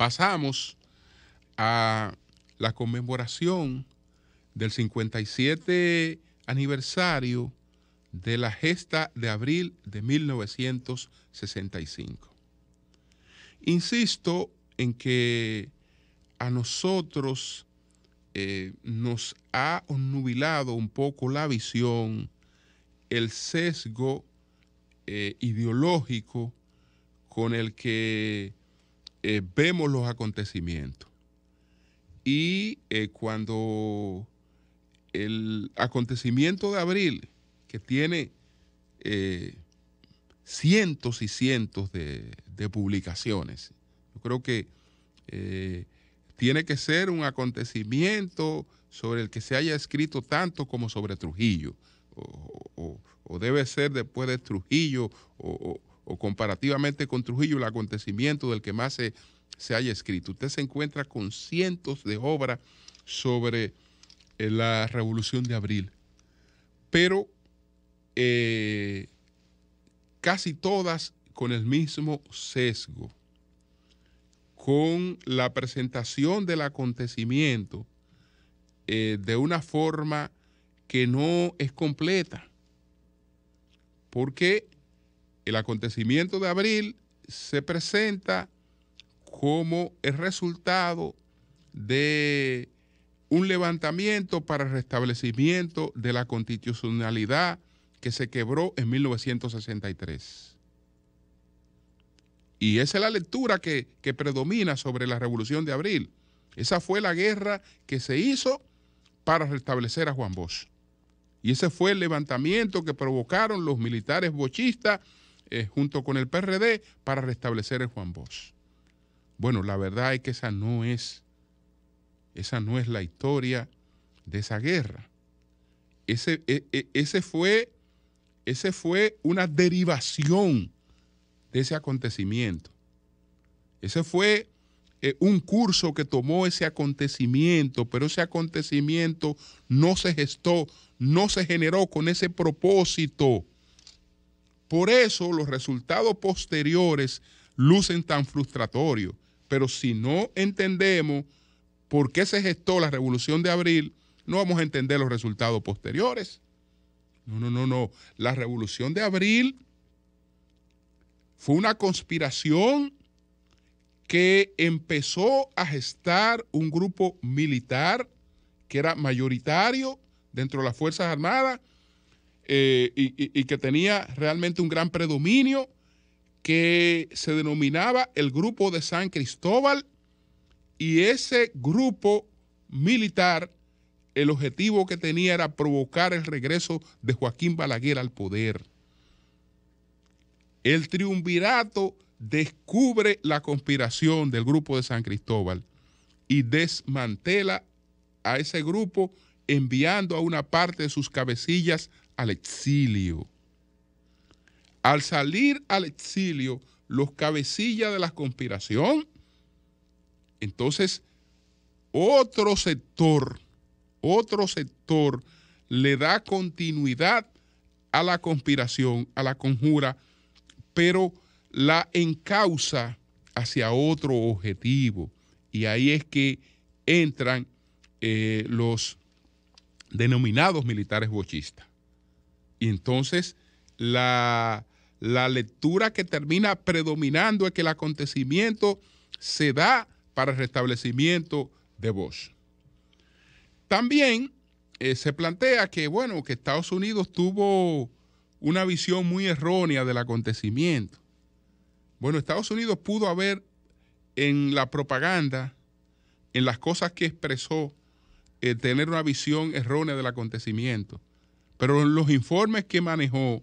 pasamos a la conmemoración del 57 aniversario de la gesta de abril de 1965. Insisto en que a nosotros eh, nos ha nubilado un poco la visión, el sesgo eh, ideológico con el que eh, vemos los acontecimientos. Y eh, cuando el acontecimiento de abril, que tiene eh, cientos y cientos de, publicaciones, yo creo que tiene que ser un acontecimiento sobre el que se haya escrito tanto como sobre Trujillo, o, o debe ser después de Trujillo, o, o comparativamente con Trujillo, el acontecimiento del que más se, haya escrito. Usted se encuentra con cientos de obras sobre eh, la Revolución de Abril, pero eh, casi todas con el mismo sesgo, con la presentación del acontecimiento eh, de una forma que no es completa, porque el acontecimiento de abril se presenta como el resultado de un levantamiento para el restablecimiento de la constitucionalidad que se quebró en 1963. Y esa es la lectura que, predomina sobre la Revolución de Abril. Esa fue la guerra que se hizo para restablecer a Juan Bosch. Y ese fue el levantamiento que provocaron los militares bochistas eh, junto con el PRD para restablecer el Juan Bosch. Bueno, la verdad es que esa no es, esa no es la historia de esa guerra. Ese, e, e, ese, fue, ese fue una derivación de ese acontecimiento. Ese fue eh, un curso que tomó ese acontecimiento, pero ese acontecimiento no se gestó, no se generó con ese propósito. Por eso los resultados posteriores lucen tan frustratorios. Pero si no entendemos por qué se gestó la revolución de abril, no vamos a entender los resultados posteriores. No, no, no, no. La revolución de abril fue una conspiración que empezó a gestar un grupo militar que era mayoritario dentro de las Fuerzas Armadas eh, y, y, que tenía realmente un gran predominio, que se denominaba el Grupo de San Cristóbal y ese grupo militar, el objetivo que tenía era provocar el regreso de Joaquín Balaguer al poder. El triunvirato descubre la conspiración del Grupo de San Cristóbal y desmantela a ese grupo enviando a una parte de sus cabecillas al exilio. Al salir al exilio, los cabecillas de la conspiración, entonces otro sector, otro sector le da continuidad a la conspiración, a la conjura, pero la encausa hacia otro objetivo. Y ahí es que entran eh, los denominados militares bochistas. Y entonces la, lectura que termina predominando es que el acontecimiento se da para el restablecimiento de Bosch. También eh, se plantea que, bueno, que Estados Unidos tuvo una visión muy errónea del acontecimiento. Bueno, Estados Unidos pudo haber en la propaganda, en las cosas que expresó, eh, tener una visión errónea del acontecimiento. Pero en los informes que manejó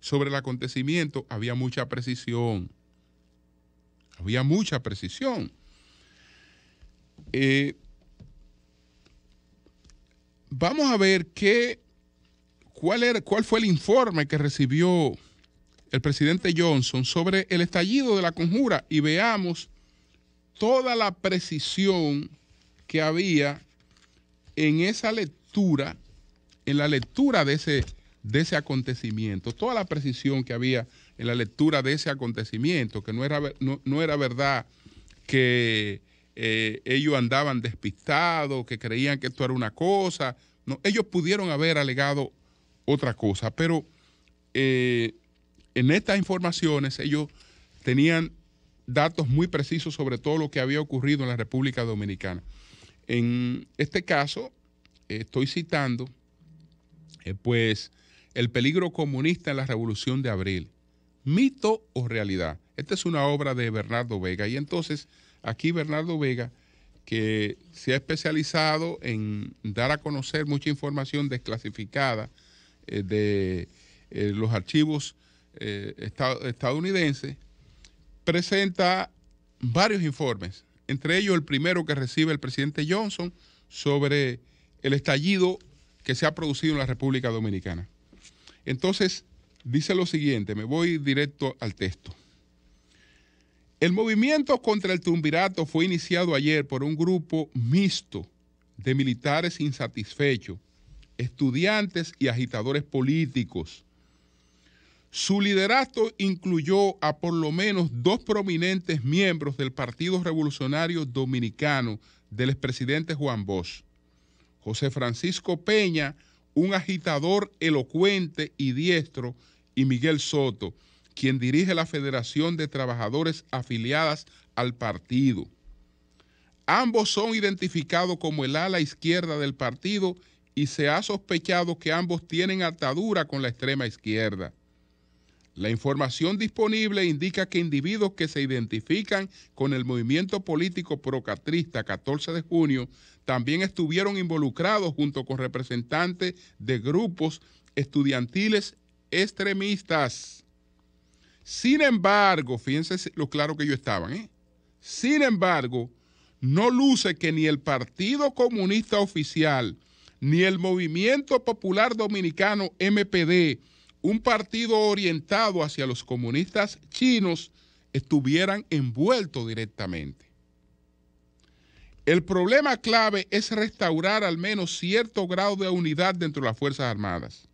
sobre el acontecimiento había mucha precisión. Había mucha precisión. Eh, vamos a ver qué, cuál, era, cuál fue el informe que recibió el presidente Johnson sobre el estallido de la conjura y veamos toda la precisión que había en esa lectura en la lectura de ese, de ese acontecimiento, toda la precisión que había en la lectura de ese acontecimiento, que no era, no, era verdad que eh, ellos andaban despistados, que creían que esto era una cosa, no, ellos pudieron haber alegado otra cosa, pero eh, en estas informaciones ellos tenían datos muy precisos sobre todo lo que había ocurrido en la República Dominicana. En este caso, estoy citando eh, pues El peligro comunista en la Revolución de Abril, mito o realidad. Esta es una obra de Bernardo Vega y entonces aquí Bernardo Vega que se ha especializado en dar a conocer mucha información desclasificada eh, de eh, los archivos estadounidenses, presenta varios informes, entre ellos el primero que recibe el presidente Johnson sobre el estallido que se ha producido en la República Dominicana. Entonces, dice lo siguiente, me voy directo al texto. El movimiento contra el tumbirato fue iniciado ayer por un grupo mixto de militares insatisfechos, estudiantes y agitadores políticos. Su liderazgo incluyó a por lo menos dos prominentes miembros del Partido Revolucionario Dominicano del expresidente Juan Bosch. José Francisco Peña, un agitador elocuente y diestro, y Miguel Soto, quien dirige la Federación de Trabajadores afiliadas al partido. Ambos son identificados como el ala izquierda del partido y se ha sospechado que ambos tienen atadura con la extrema izquierda. La información disponible indica que individuos que se identifican con el movimiento político procatrista 14 de junio también estuvieron involucrados junto con representantes de grupos estudiantiles extremistas. Sin embargo, fíjense lo claro que yo estaban, ¿eh? Sin embargo, no luce que ni el Partido Comunista Oficial ni el Movimiento Popular Dominicano MPD un partido orientado hacia los comunistas chinos estuvieran envueltos directamente. El problema clave es restaurar al menos cierto grado de unidad dentro de las Fuerzas Armadas.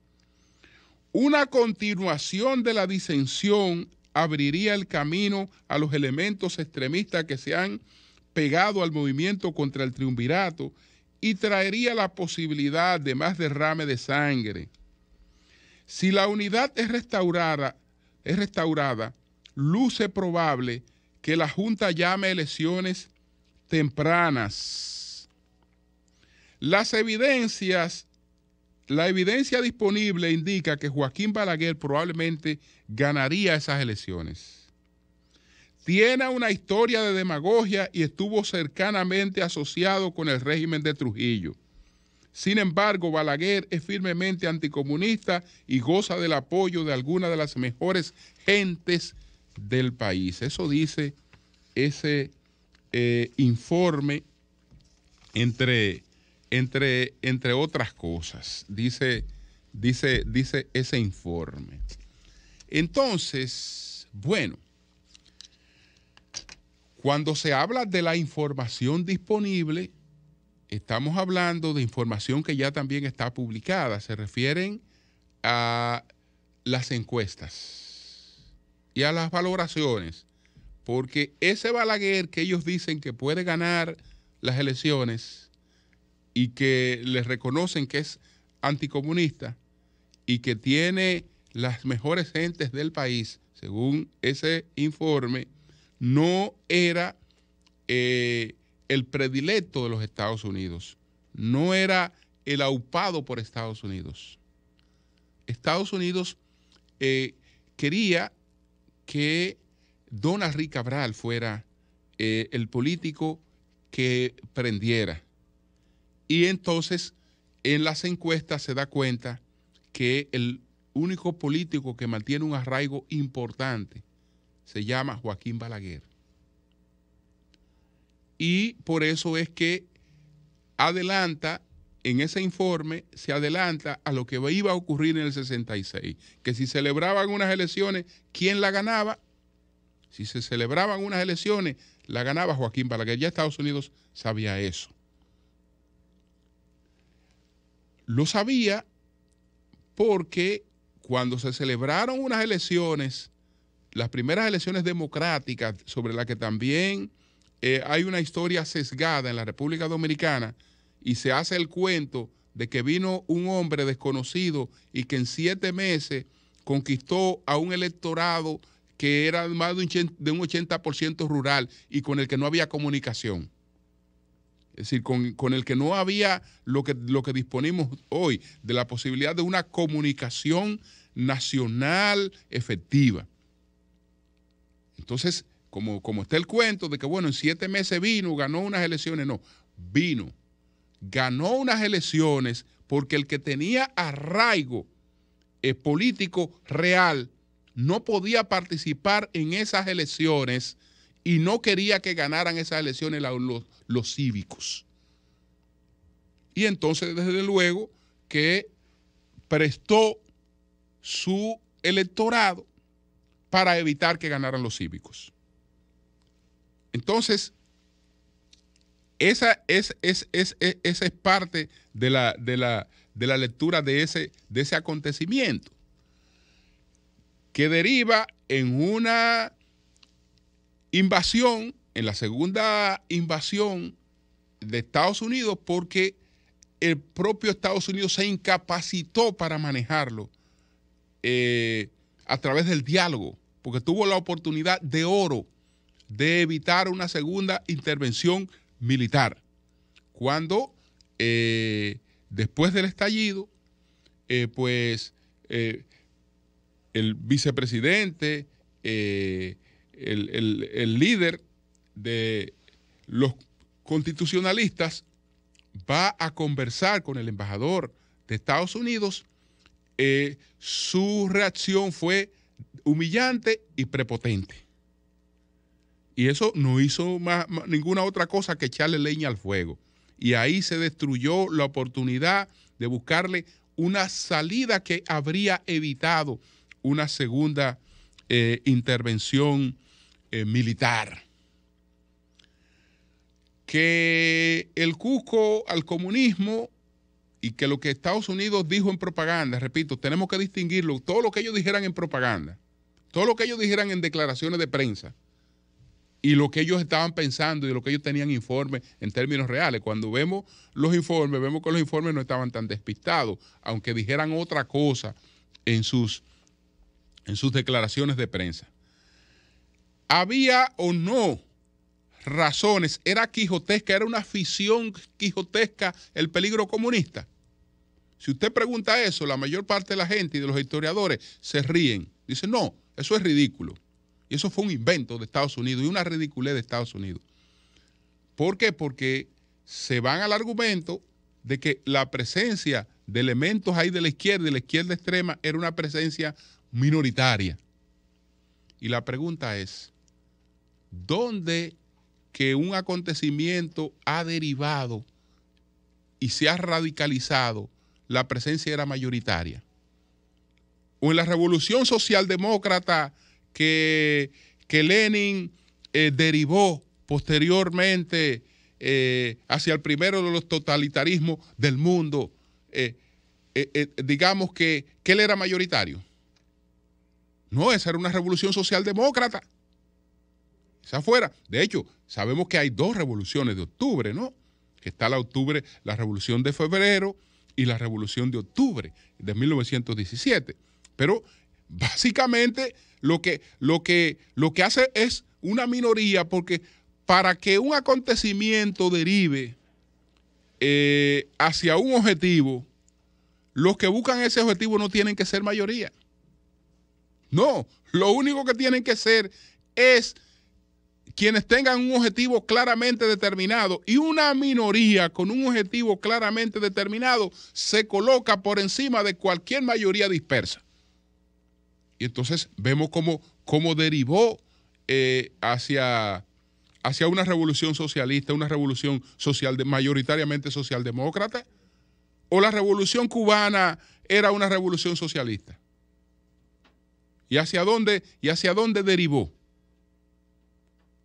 Una continuación de la disensión abriría el camino a los elementos extremistas que se han pegado al movimiento contra el triunvirato y traería la posibilidad de más derrame de sangre, si la unidad es restaurada, es restaurada, luce probable que la Junta llame elecciones tempranas. Las evidencias, la evidencia disponible indica que Joaquín Balaguer probablemente ganaría esas elecciones. Tiene una historia de demagogia y estuvo cercanamente asociado con el régimen de Trujillo. Sin embargo, Balaguer es firmemente anticomunista y goza del apoyo de algunas de las mejores gentes del país. Eso dice ese eh, informe, entre, entre, entre, otras cosas, dice, dice, dice ese informe. Entonces, bueno, cuando se habla de la información disponible, estamos hablando de información que ya también está publicada. Se refieren a las encuestas y a las valoraciones, porque ese Balaguer que ellos dicen que puede ganar las elecciones y que les reconocen que es anticomunista y que tiene las mejores gentes del país, según ese informe, no era eh, el predilecto de los Estados Unidos. No era el aupado por Estados Unidos. Estados Unidos eh, quería que Don Henry Cabral fuera eh, el político que prendiera. Y entonces en las encuestas se da cuenta que el único político que mantiene un arraigo importante se llama Joaquín Balaguer y por eso es que adelanta, en ese informe se adelanta a lo que iba a ocurrir en el 66, que si celebraban unas elecciones, ¿quién la ganaba? Si se celebraban unas elecciones, la ganaba Joaquín Balaguer. Ya Estados Unidos sabía eso. Lo sabía porque cuando se celebraron unas elecciones, las primeras elecciones democráticas sobre las que también eh, hay una historia sesgada en la República Dominicana y se hace el cuento de que vino un hombre desconocido y que en siete meses conquistó a un electorado que era más de un 80% rural y con el que no había comunicación. Es decir, con, el que no había lo que, lo que hoy, de la posibilidad de una comunicación nacional efectiva. Entonces, como, está el cuento de que, bueno, en siete meses vino, ganó unas elecciones, no, vino, ganó unas elecciones porque el que tenía arraigo eh, político real no podía participar en esas elecciones y no quería que ganaran esas elecciones los, los cívicos. Y entonces, desde luego, que prestó su electorado para evitar que ganaran los cívicos. Entonces, esa es, esa es parte de la, lectura de ese, de ese acontecimiento, que deriva en una invasión, en la segunda invasión de Estados Unidos, porque el propio Estados Unidos se incapacitó para manejarlo eh, a través del diálogo, porque tuvo la oportunidad de oro de evitar una segunda intervención militar. Cuando eh, después del estallido, eh, pues eh, el vicepresidente, el, líder de los constitucionalistas, va a conversar con el embajador de Estados Unidos, su reacción fue humillante y prepotente. Y eso no hizo ninguna otra cosa que echarle leña al fuego. Y ahí se destruyó la oportunidad de buscarle una salida que habría evitado una segunda eh, intervención eh, militar. Que el Cusco al comunismo y que lo que Estados Unidos dijo en propaganda, repito, tenemos que distinguirlo, todo lo que ellos dijeran en propaganda, todo lo que ellos dijeran en declaraciones de prensa, y lo que ellos estaban pensando y lo que ellos tenían informes en términos reales. Cuando vemos los informes, vemos que los informes no estaban tan despistados, aunque dijeran otra cosa en sus, en sus declaraciones de prensa. ¿Había o no razones? ¿Era quijotesca? ¿Era una afición quijotesca el peligro comunista? Si usted pregunta eso, la mayor parte de la gente y de los historiadores se ríen. Dicen, no, eso es ridículo. Y eso fue un invento de Estados Unidos y una ridiculez de Estados Unidos. ¿Por qué? Porque se van al argumento de que la presencia de elementos ahí de la izquierda y la izquierda extrema era una presencia minoritaria. Y la pregunta es, ¿dónde que un acontecimiento ha derivado y se ha radicalizado, la presencia era mayoritaria? O en la revolución socialdemócrata que, que Lenin eh, derivó posteriormente eh, hacia el primero de los totalitarismos del mundo, eh, digamos que, él era mayoritario. No, esa era una revolución socialdemócrata. Esa fuera. De hecho, sabemos que hay dos revoluciones de octubre, ¿no? Que está octubre, la revolución de febrero y la revolución de octubre de 1917. Pero básicamente lo que, lo que, lo que hace es una minoría porque para que un acontecimiento derive eh, hacia un objetivo, los que buscan ese objetivo no tienen que ser mayoría. No, lo único que tienen que ser es quienes tengan un objetivo claramente determinado y una minoría con un objetivo claramente determinado se coloca por encima de cualquier mayoría dispersa. Y entonces vemos cómo, derivó eh, hacia, hacia una revolución socialista, una revolución social, mayoritariamente socialdemócrata. ¿O la revolución cubana era una revolución socialista? ¿Y hacia dónde, y hacia dónde derivó?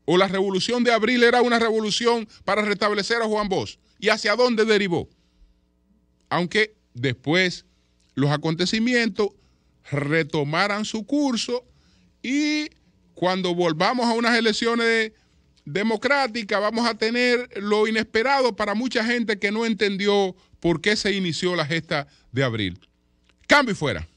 ¿O la revolución de abril era una revolución para restablecer a Juan Bosch? ¿Y hacia dónde derivó? Aunque después los acontecimientos retomaran su curso y cuando volvamos a unas elecciones democráticas vamos a tener lo inesperado para mucha gente que no entendió por qué se inició la gesta de abril. Cambio y fuera.